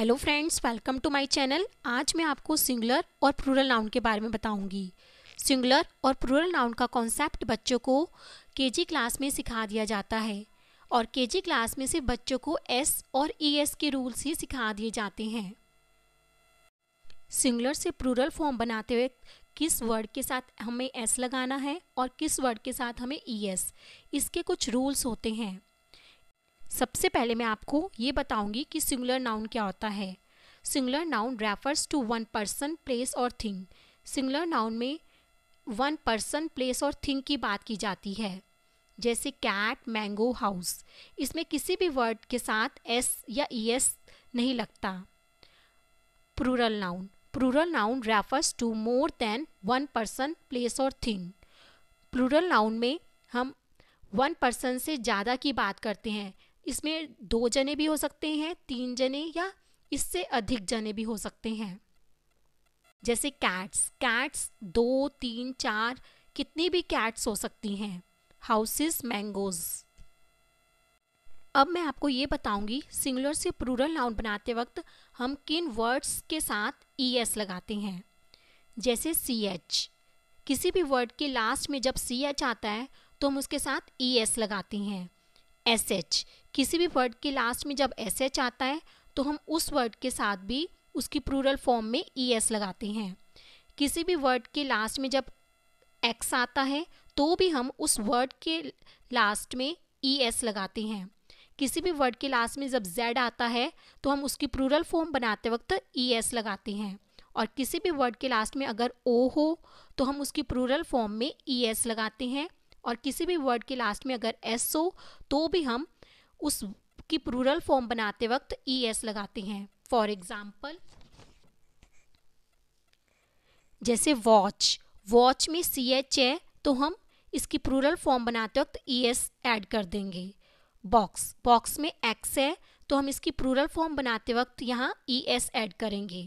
hello friends welcome to my channel आज मैं आपको सिंगुलर और प्लूरल नाउन के बारे में बताऊंगी सिंगुलर और प्लूरल नाउन का कॉन्सेप्ट बच्चों को केजी क्लास में सिखा दिया जाता है और केजी क्लास में से बच्चों को एस और ई e एस के रूल्स ही सिखा दिए जाते हैं सिंगुलर से प्लूरल फॉर्म बनाते हुए किस वर्ड के साथ हमें एस लगाना है और किस वर्ड के साथ हमें ई e एस इसके कुछ रूल्स होते हैं सबसे पहले मैं आपको ये बताऊंगी कि सिंगुलर नाउन क्या होता है singular noun refers to one person place और थिंग सिंगुलर नाउन में वन पर्सन प्लेस और थिंग की बात की जाती है जैसे कैट मैंगो हाउस इसमें किसी भी वर्ड के साथ एस या ई एस नहीं लगता plural noun plural noun refers to more than one person place और थिंग प्लूरल नाउन में हम वन पर्सन से ज़्यादा की बात करते हैं इसमें दो जने भी हो सकते हैं तीन जने या इससे अधिक जने भी हो सकते हैं जैसे कैट्स कैट्स दो तीन चार कितनी भी कैट्स हो सकती हैं हाउसेस मैंगोज़ अब मैं आपको ये बताऊंगी सिंगुलर से प्रूरल नाउन बनाते वक्त हम किन वर्ड्स के साथ ई एस लगाते हैं जैसे सी एच किसी भी वर्ड के लास्ट में जब सी एच आता है तो हम उसके साथ ई एस लगाते हैं एस एच किसी भी वर्ड के लास्ट में जब एस एच आता है तो हम उस वर्ड के साथ भी उसकी प्रूरल फॉर्म में ई e एस लगाते हैं किसी भी वर्ड के लास्ट में जब एक्स आता है तो भी हम उस वर्ड के लास्ट में ई e एस लगाते हैं किसी भी वर्ड के लास्ट में जब जेड आता है तो हम उसकी प्रूरल फॉर्म बनाते वक्त ई e एस लगाते हैं और किसी भी वर्ड के लास्ट में अगर ओ हो तो हम उसकी प्रूरल फॉर्म में ई एस लगाते हैं और किसी भी वर्ड के लास्ट में अगर एस हो तो भी हम उस की प्रूरल फॉर्म बनाते वक्त ई e एस लगाते हैं फॉर एग्जाम्पल जैसे वॉच वॉच में सी एच है तो हम इसकी प्रूरल फॉर्म बनाते वक्त ई एस एड कर देंगे बॉक्स बॉक्स में एक्स है तो हम इसकी प्रूरल फॉर्म बनाते वक्त यहाँ ई एस एड करेंगे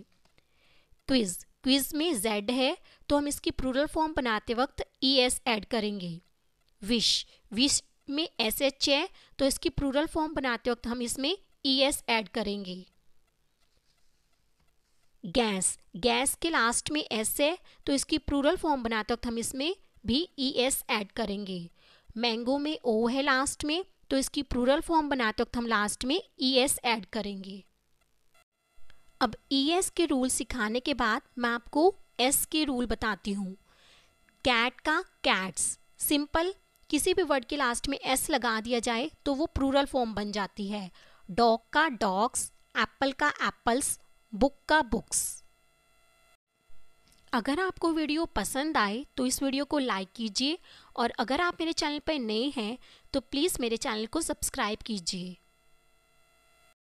क्विज क्विज में जेड है तो हम इसकी प्रूरल फॉर्म बनाते वक्त ई एस एड करेंगे विश विश में एस एच है तो इसकी प्रूरल फॉर्म बनाते वक्त हम इसमें ई एस एड करेंगे गैस गैस के लास्ट में एस है तो इसकी प्रूरल फॉर्म बनाते वक्त हम इसमें भी ई एस एड करेंगे मैंगो में ओ है लास्ट में तो इसकी प्रूरल फॉर्म बनाते वक्त हम लास्ट में ई एस एड करेंगे अब ई e एस के रूल सिखाने के बाद मैं आपको एस के रूल बताती हूँ कैट का कैट्स सिंपल किसी भी वर्ड के लास्ट में एस लगा दिया जाए तो वो प्रूरल फॉर्म बन जाती है डॉग का डॉग्स एप्पल का एप्पल्स बुक का बुक्स अगर आपको वीडियो पसंद आए तो इस वीडियो को लाइक कीजिए और अगर आप मेरे चैनल पर नए हैं तो प्लीज़ मेरे चैनल को सब्सक्राइब कीजिए